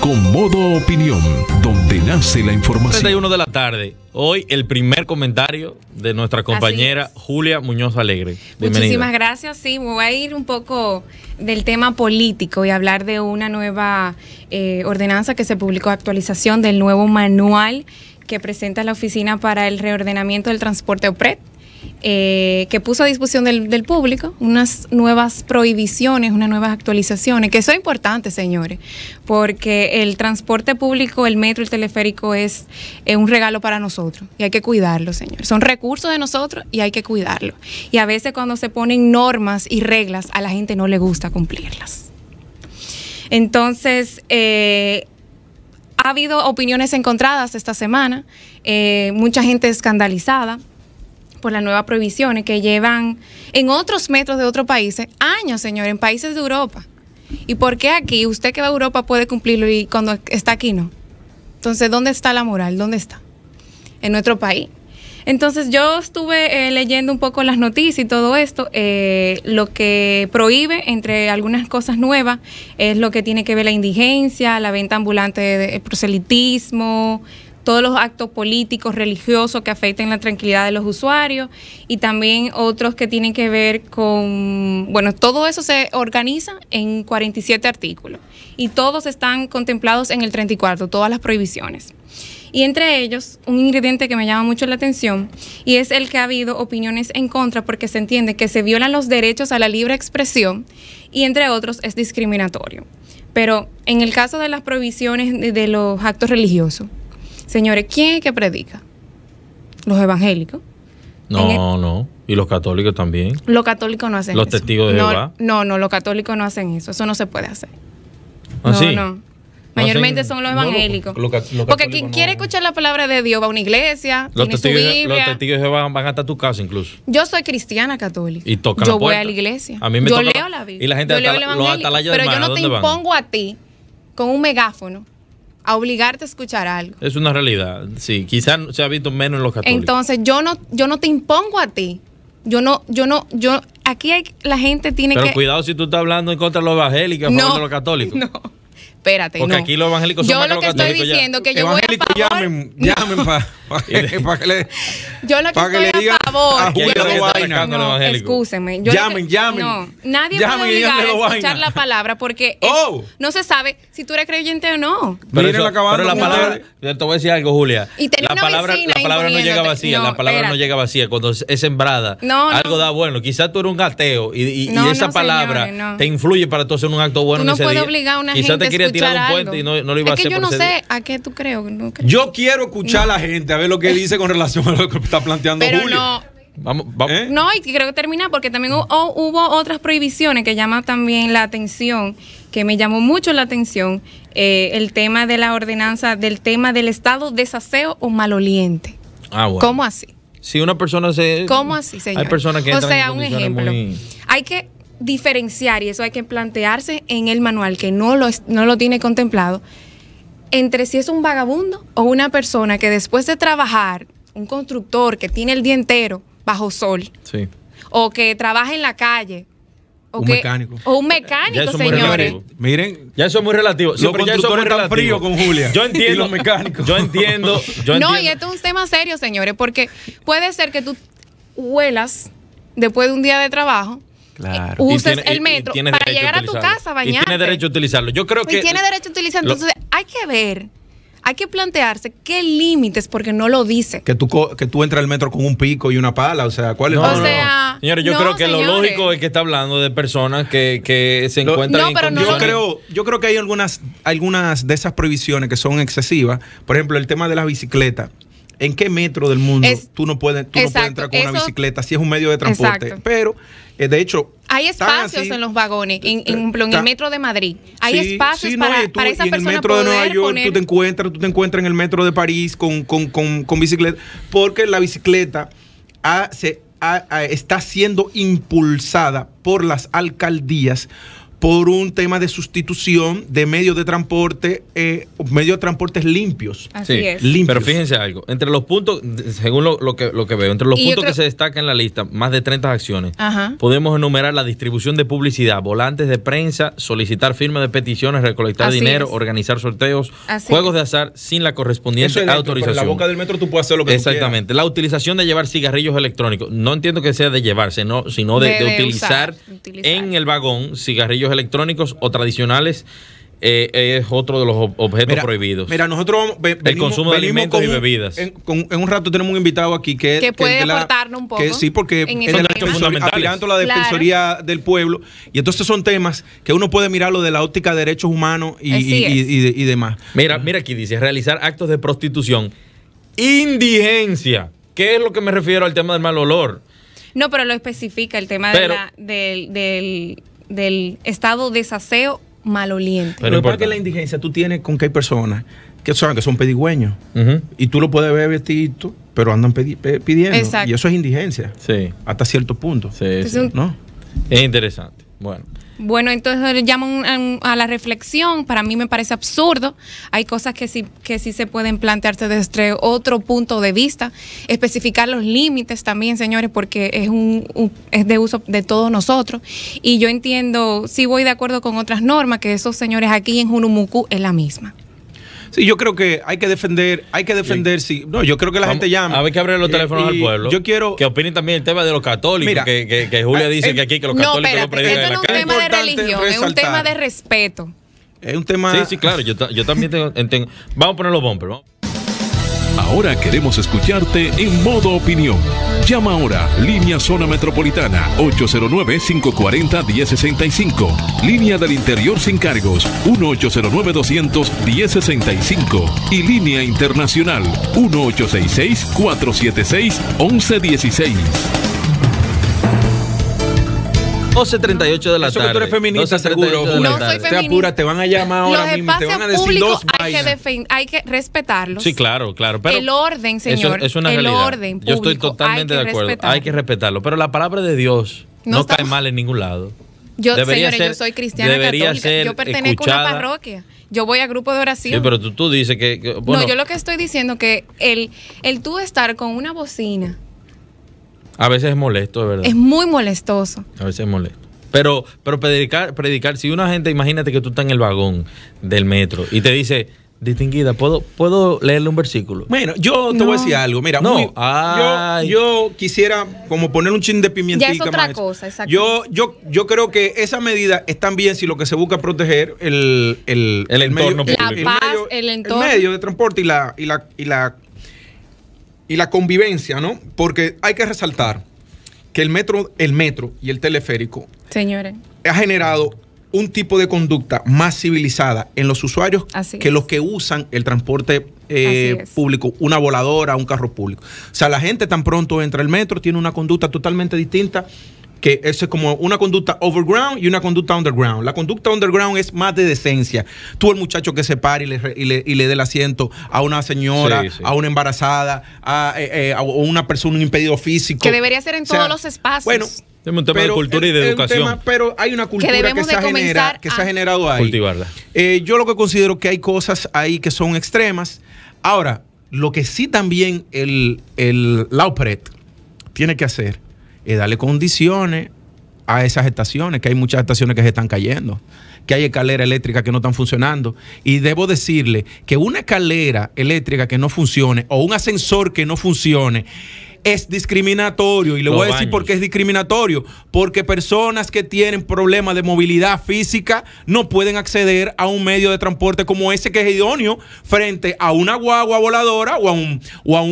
con modo opinión, donde nace la información. 31 de la tarde. Hoy el primer comentario de nuestra compañera Julia Muñoz Alegre. Muchísimas gracias. Sí, me voy a ir un poco del tema político y hablar de una nueva eh, ordenanza que se publicó, actualización del nuevo manual que presenta la Oficina para el Reordenamiento del Transporte OPRET eh, que puso a disposición del, público unas nuevas prohibiciones, unas nuevas actualizaciones, que son importantes, señores, porque el transporte público, el metro, el teleférico es un regalo para nosotros y hay que cuidarlo, señores. Son recursos de nosotros y hay que cuidarlo. Y a veces cuando se ponen normas y reglas, a la gente no le gusta cumplirlas. Entonces, eh, ha habido opiniones encontradas esta semana, eh, mucha gente escandalizada, por las nuevas prohibiciones que llevan en otros metros de otros países años, señor, en países de Europa. ¿Y por qué aquí usted que va a Europa puede cumplirlo y cuando está aquí no? Entonces, ¿dónde está la moral? ¿Dónde está? En nuestro país. Entonces yo estuve eh, leyendo un poco las noticias y todo esto. Eh, lo que prohíbe, entre algunas cosas nuevas, es lo que tiene que ver la indigencia, la venta ambulante, el proselitismo, todos los actos políticos, religiosos que afecten la tranquilidad de los usuarios y también otros que tienen que ver con, bueno, todo eso se organiza en 47 artículos y todos están contemplados en el 34, todas las prohibiciones. Y entre ellos, un ingrediente que me llama mucho la atención y es el que ha habido opiniones en contra porque se entiende que se violan los derechos a la libre expresión y entre otros es discriminatorio. Pero en el caso de las prohibiciones de los actos religiosos, Señores, ¿quién es que predica? Los evangélicos. No, no. Y los católicos también. Los católicos no hacen eso. Los testigos de Jehová. No, no, los católicos no hacen eso. Eso no se puede hacer. ¿Ah, no, no. Mayormente son los evangélicos. Porque quien quiere escuchar la palabra de Dios va a una iglesia. Los, testigos, Biblia. los testigos de Jehová van hasta tu casa incluso. Yo soy cristiana católica. Y toca Yo voy a la iglesia. A yo leo la Biblia. Y la gente yo leo el Pero yo no te impongo a ti con un megáfono a obligarte a escuchar algo. Es una realidad, sí, quizás se ha visto menos en los católicos. Entonces, yo no, yo no te impongo a ti. Yo no, yo no, yo, aquí hay, la gente tiene que... Pero cuidado si tú estás hablando en contra de los evangélicos, no, de los católicos. No espérate. Porque aquí los evangélicos son Yo lo que, estoy diciendo que yo voy a favor. Llamen, llamen para que le Yo lo que, a favor. a yo lo que no, llamen, llamen. No, nadie va puede obligar a escuchar la palabra porque oh. no se sabe si tú eres creyente o no. Pero, la palabra, te voy a decir algo, Julia. la palabra, la palabra no llega vacía, la palabra no llega vacía cuando es sembrada. Algo da bueno. Quizás tú eres un ateo y esa palabra te influye para tú hacer un acto bueno no ese día. Quizás te gente a que yo no sé a qué tú crees Yo quiero escuchar a la gente a ver lo que eh. dice con relación a lo que está planteando Pero No. Vamos, ¿Eh? No, y creo que termina porque también hubo, otras prohibiciones que llaman también la atención, que me llamó mucho la atención, eh, el tema de la ordenanza, del tema del estado desaseo o maloliente. Ah, ¿Cómo así? Si una persona se... ¿Cómo así, señor? Hay personas que... O sea, un ejemplo. Hay que diferenciar, y eso hay que plantearse en el manual, que no lo, no lo tiene contemplado, entre si es un vagabundo o una persona que después de trabajar, un constructor que tiene el día entero bajo sol, o que trabaja en la calle, o un mecánico. señores. Miren, ya eso es muy relativo. con Julia. Yo entiendo. Yo entiendo. no, y esto es un tema serio, señores, porque puede ser que tú huelas después de un día de trabajo eh, claro. el metro para llegar a tu casa bañar Y tiene derecho a utilizarlo. Yo creo que. Y tiene derecho a utilizarlo. Entonces, hay que ver hay que plantearse qué límites, porque no lo dice. Que tú, que tú entras al metro con un pico y una pala, o sea, ¿cuál es no, Señores, yo creo que lo lógico es que está hablando de personas que, que se encuentran en yo, creo, yo creo que hay algunas, algunas de esas prohibiciones que son excesivas. Por ejemplo, el tema de las bicicletas en qué metro del mundo tú no puedes, tú no puedes entrar con una bicicleta si es un medio de transporte. Pero, eh, de hecho... Hay espacios en los vagones, en, eh, el metro de Madrid. Hay espacios para, para, esa en el metro de Nueva York tú te encuentras, tú te encuentras en el metro de París con, bicicleta, porque la bicicleta se, está siendo impulsada por las alcaldías por un tema de sustitución de medios de transporte, eh, medios de transportes limpios. Así es. Pero fíjense algo, entre los puntos, según lo, que, lo que, veo, entre los puntos que se destacan en la lista, más de 30 acciones, podemos enumerar la distribución de publicidad, volantes de prensa, solicitar firmas de peticiones, recolectar dinero, organizar sorteos, juegos de azar sin la correspondiente es autorización. En la boca del metro tú puedes hacer lo que Exactamente. la utilización de llevar cigarrillos electrónicos, no entiendo que sea de llevarse, no, sino de, utilizar, utilizar en el vagón cigarrillos electrónicos o tradicionales eh, es otro de los objetos prohibidos. Mira, nosotros el consumo de alimentos y bebidas. En, un rato tenemos un invitado aquí que, que puede aportarnos un poco. sí, porque en de la aspirando la defensoría del pueblo. Y entonces son temas que uno puede mirarlo de la óptica de derechos humanos y, demás. Mira, mira aquí dice realizar actos de prostitución, indigencia. ¿Qué es lo que me refiero al tema del mal olor? No, pero lo especifica el tema del del estado de saseo maloliente. Pero, pasa para que la indigencia tú tienes con que hay personas que saben que son pedigüeños y tú lo puedes ver vestido pero andan pidiendo y eso es indigencia sí. hasta cierto punto sí, sí. ¿no? es interesante bueno bueno, entonces llaman a la reflexión. Para mí me parece absurdo. Hay cosas que sí, que sí se pueden plantearse desde otro punto de vista. Especificar los límites también, señores, porque es, un, es de uso de todos nosotros. Y yo entiendo, sí voy de acuerdo con otras normas, que esos señores aquí en Junumucu es la misma. Sí, yo creo que hay que defender, hay que defender, sí. No, yo creo que la gente llama. A ver que abren los teléfonos al pueblo. Yo quiero. Que opinen también el tema de los católicos, que, que, Julia eh, dice eh, que aquí que los católicos no, predican. Esto no es un tema de religión, es un tema de respeto. Es un tema. Sí, sí, claro. Yo, también tengo, Vamos a poner los bombos. Ahora queremos escucharte en modo opinión Llama ahora, línea zona metropolitana 809-540-1065, línea del interior sin cargos 1809-200-1065 y línea internacional 1866-476-1116. 12.38 de la tarde. Eso que tú eres feminista, seguro. No soy feminista. Te apura, te van a llamar ahora Los mismo. Te van a decir dos hay que, hay que respetarlos. Sí, claro, claro. Pero el orden, señor. es una el orden público, Yo estoy totalmente de acuerdo. Respetarlo. Hay que respetarlo. Pero la palabra de Dios no, cae mal en ningún lado. Yo, señores, yo soy cristiana católica. Yo pertenezco a una parroquia. Yo voy a grupos de oración. Sí, pero tú, dices que. bueno. No, yo lo que estoy diciendo que el, el tú estar con una bocina a veces es molesto, de verdad. Es muy molestoso. A veces es molesto. Pero, pero predicar, predicar, si una gente, imagínate que tú estás en el vagón del metro y te dice, distinguida, ¿puedo, ¿puedo leerle un versículo? Bueno, yo te voy a decir algo. Mira, no. yo, quisiera como poner un chin de pimientica. Ya es otra cosa, exacto. Yo, yo, yo creo que esa medida es también si lo que se busca es proteger el, el, el, entorno público. La paz, el, el medio de transporte y la, y la, y la y la convivencia, ¿no? Porque hay que resaltar que el metro, el metro y el teleférico Señores. ha generado un tipo de conducta más civilizada en los usuarios que los que usan el transporte eh, público, una voladora, un carro público. O sea, la gente tan pronto entra al metro, tiene una conducta totalmente distinta que eso es como una conducta overground y una conducta underground. La conducta underground es más de decencia. Tú, el muchacho que se para y le, y y le dé el asiento a una señora, a una embarazada, eh, eh, a, una persona, un impedido físico. Que debería ser en todos los espacios. Bueno, es un tema de cultura y de educación. pero hay una cultura que, se, ha que se, ha generado ahí. Eh, yo lo que considero que hay cosas ahí que son extremas. Ahora, lo que sí también el, el la tiene que hacer es eh, darle condiciones a esas estaciones, que hay muchas estaciones que se están cayendo, que hay escaleras eléctricas que no están funcionando. Y debo decirle que una escalera eléctrica que no funcione o un ascensor que no funcione es discriminatorio. Y le voy a decir por qué es discriminatorio. Porque personas que tienen problemas de movilidad física no pueden acceder a un medio de transporte como ese que es idóneo frente a una guagua voladora o a un, o a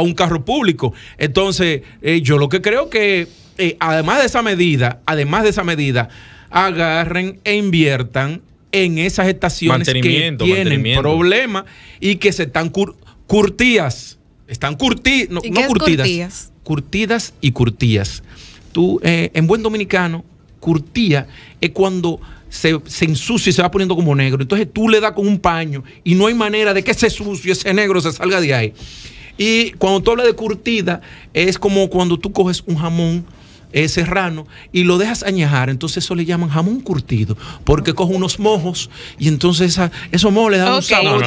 un, carro público. Entonces, eh, yo lo que creo que, eh, además de esa medida, además de esa medida, agarren e inviertan en esas estaciones que tienen problemas y que se están curtías curtidas están curtidas, no, curtidas. Curtidas y curtías. Tú, eh, en buen dominicano, curtía es cuando se, se, ensucia y se va poniendo como negro. Entonces tú le das con un paño y no hay manera de que ese sucio, ese negro se salga de ahí. Y cuando tú hablas de curtida, es como cuando tú coges un jamón ese serrano y lo dejas añejar, entonces eso le llaman jamón curtido, porque coge unos mojos y entonces esa, esos mojos le dan un sabor.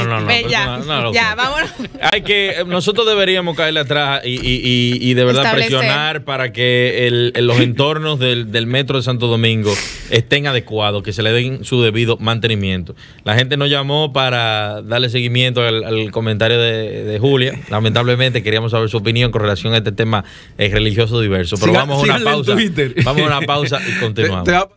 ya, vámonos. Hay que, nosotros deberíamos caerle atrás y, y, de verdad presionar para que el, los entornos del, del metro de Santo Domingo estén adecuados, que se le den su debido mantenimiento. La gente nos llamó para darle seguimiento al, comentario de, Julia. Lamentablemente queríamos saber su opinión con relación a este tema eh, religioso diverso. Pero vamos una pausa. Vamos a una pausa y continuamos.